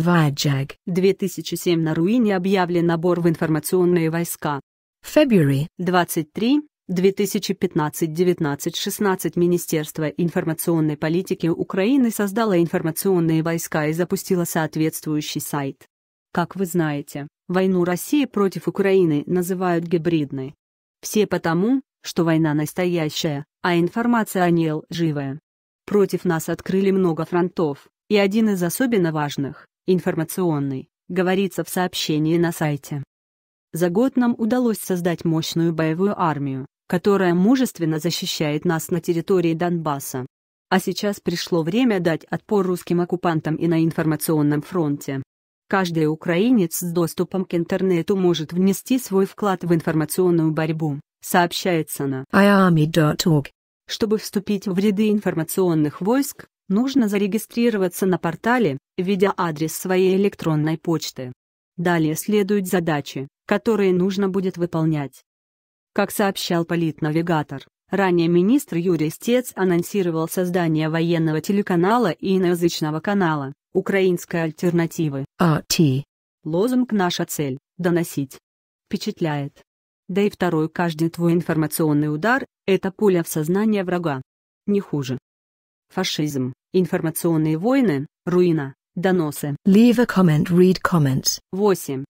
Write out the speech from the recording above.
VAJAG 2007 на Руине объявлен набор в информационные войска. February 23 2015-19-16 Министерство информационной политики Украины создало информационные войска и запустило соответствующий сайт. Как вы знаете, войну России против Украины называют гибридной. Все потому, что война настоящая, а информация о ней лживая. Против нас открыли много фронтов, и один из особенно важных информационный, говорится в сообщении на сайте. За год нам удалось создать мощную боевую армию, которая мужественно защищает нас на территории Донбасса. А сейчас пришло время дать отпор русским оккупантам и на информационном фронте. Каждый украинец с доступом к интернету может внести свой вклад в информационную борьбу, сообщается на iarmy.org. Чтобы вступить в ряды информационных войск, нужно зарегистрироваться на портале, введя адрес своей электронной почты. Далее следуют задачи, которые нужно будет выполнять. Как сообщал политнавигатор, ранее министр Юрий Стец анонсировал создание военного телеканала и иноязычного канала Украинская альтернатива АТ. Лозунг «Наша цель – доносить». Впечатляет. Да и второй каждый твой информационный удар – это пуля в сознание врага. Не хуже фашизм, информационные войны, руина, доносы. Leave a comment, read comments. 8.